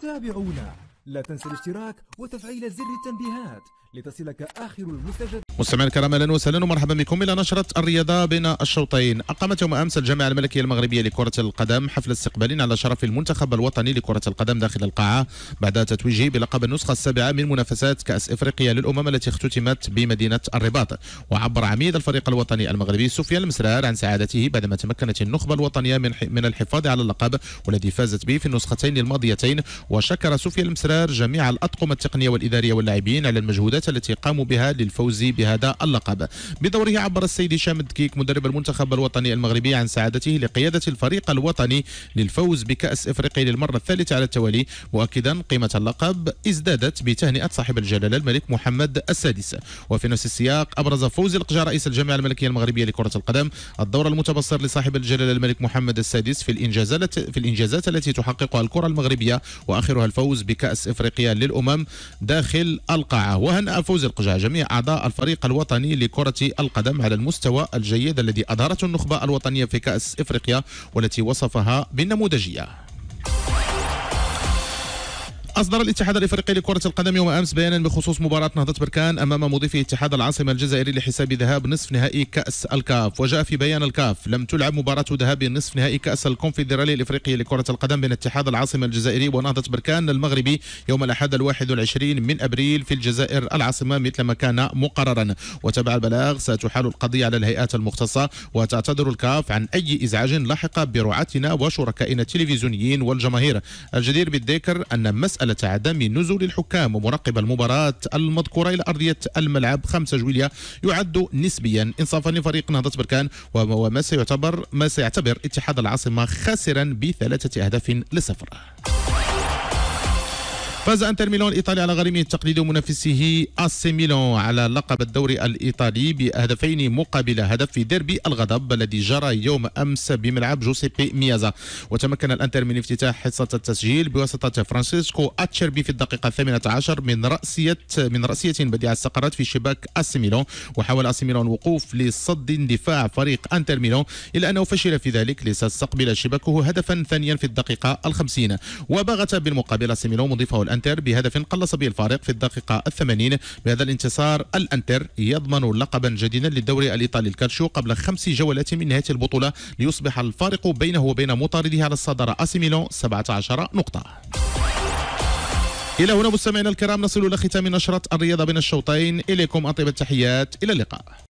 تابعونا لا تنسى الاشتراك وتفعيل زر التنبيهات لتصلك آخر المستجد مستمعينا الكرام اهلا وسهلا ومرحبا بكم الى نشره الرياضه بين الشوطين اقامت يوم امس الجامعه الملكيه المغربيه لكره القدم حفل استقبال على شرف المنتخب الوطني لكره القدم داخل القاعه بعد تتويجه بلقب النسخه السابعه من منافسات كاس افريقيا للامم التي اختتمت بمدينه الرباط وعبر عميد الفريق الوطني المغربي سفيان المسرار عن سعادته بعدما تمكنت النخبه الوطنيه من من الحفاظ على اللقب والذي فازت به في النسختين الماضيتين وشكر سفيان المسرار إشكر جميع الأطقم التقنية والإدارية واللاعبين على المجهودات التي قاموا بها للفوز بهذا اللقب بدوره عبر السيد هشام الدكيك مدرب المنتخب الوطني المغربي عن سعادته لقيادة الفريق الوطني للفوز بكأس إفريقيا للمرة الثالثة على التوالي مؤكدا قيمة اللقب ازدادت بتهنئة صاحب الجلالة الملك محمد السادس وفي نفس السياق أبرز فوز القجع رئيس الجامعة الملكية المغربية لكرة القدم الدور المتبصر لصاحب الجلالة الملك محمد السادس في الإنجازات في الإنجازات التي تحققها الكرة المغربية وآخرها الفوز بكأس إفريقيا للأمم داخل القاعة وهنأ فوز القجعة جميع أعضاء الفريق الوطني لكرة القدم على المستوى الجيد الذي أظهرته النخبة الوطنية في كأس إفريقيا والتي وصفها بالنموذجية أصدر الاتحاد الإفريقي لكرة القدم يوم أمس بيانا بخصوص مباراة نهضة بركان أمام مضيفي اتحاد العاصمة الجزائري لحساب ذهاب نصف نهائي كأس الكاف وجاء في بيان الكاف لم تلعب مباراة ذهاب نصف نهائي كأس الكونفدرالية الإفريقية لكرة القدم بين اتحاد العاصمة الجزائري ونهضة بركان المغربي يوم الأحد الواحد والعشرين من أبريل في الجزائر العاصمة مثل ما كان مقررا وتبع البلاغ ستحال القضية على الهيئات المختصة وتعتذر الكاف عن أي إزعاج لاحق برعاتنا وشركائنا التلفزيونيين والجماهير الجدير بالذكر أن مسألة مسألة عدم نزول الحكام ومراقب المباراة المذكورة إلى أرضية الملعب 5 جويلية يعد نسبيا إنصافا لفريق نهضة بركان وما سيعتبر ما سيعتبر اتحاد العاصمة خاسرا بثلاثة أهداف لصفر فاز انتر ميلان الايطالي على غريمه تقليد منافسه اسي ميلان على لقب الدوري الايطالي بهدفين مقابل هدف في ديربي الغضب الذي جرى يوم امس بملعب جوسيبي ميازا وتمكن الانتر من افتتاح حصه التسجيل بواسطه فرانسيسكو اتشربي في الدقيقه 18 من راسيه من راسيه بديعه السقرات في شباك اسي ميلان وحاول اسي ميلان الوقوف لصد دفاع فريق انتر ميلان الا انه فشل في ذلك ليستقبل شباكه هدفا ثانيا في الدقيقه الخمسين وباغت بالمقابل اسي ميلان مضيفه الأنتر بهدف قلص به الفارق في الدقيقة الثمانين بهذا الانتصار الأنتر يضمن لقبا جديدا للدوري الإيطالي الكالشيو قبل خمس جولات من نهاية البطولة ليصبح الفارق بينه وبين مطارده على الصدارة أسي ميلون 17 نقطة إلى هنا مستمعينا الكرام نصل إلى ختام نشرة الرياضة بين الشوطين إليكم أطيب التحيات إلى اللقاء